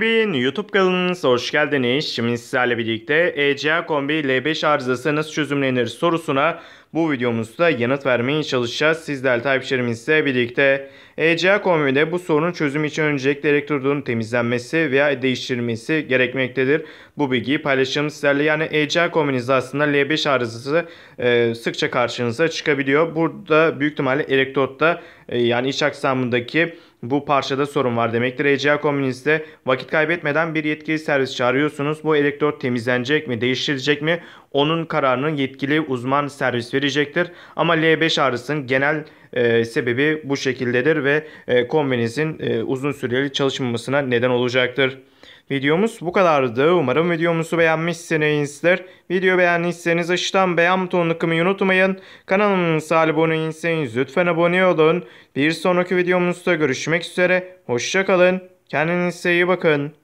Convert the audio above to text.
Bin YouTube kanalınıza hoş geldiniz. Şimdi sizlerle birlikte ECA kombi L5 arızası nasıl çözümlenir sorusuna bu videomuzda yanıt vermeye çalışacağız. Sizler takipçilerimizle birlikte ECA komünde bu sorunun çözümü için öncelikle elektrodun temizlenmesi veya değiştirilmesi gerekmektedir. Bu bilgiyi paylaşalım sizlerle. Yani ECA kombinizde aslında L5 arızası e, sıkça karşınıza çıkabiliyor. Burada büyük ihtimalle elektrotta e, yani iç aksamındaki bu parçada sorun var demektir. ECA komünizde vakit kaybetmeden bir yetkili servis çağırıyorsunuz. Bu elektrot temizlenecek mi, değiştirilecek mi? Onun kararının yetkili uzman servis veriyor gösterecektir. Ama L5 ağrısının genel e, sebebi bu şekildedir ve e, kombinizin e, uzun süreli çalışmamasına neden olacaktır. Videomuz bu kadardı. Umarım videomuzu beğenmişsinizdir. Video beğendiyseniz aşağıdan beğen butonunu kımayı unutmayın. Kanalımıza abone değilseniz lütfen abone olun. Bir sonraki videomuzda görüşmek üzere. Hoşçakalın. Kendinize iyi bakın.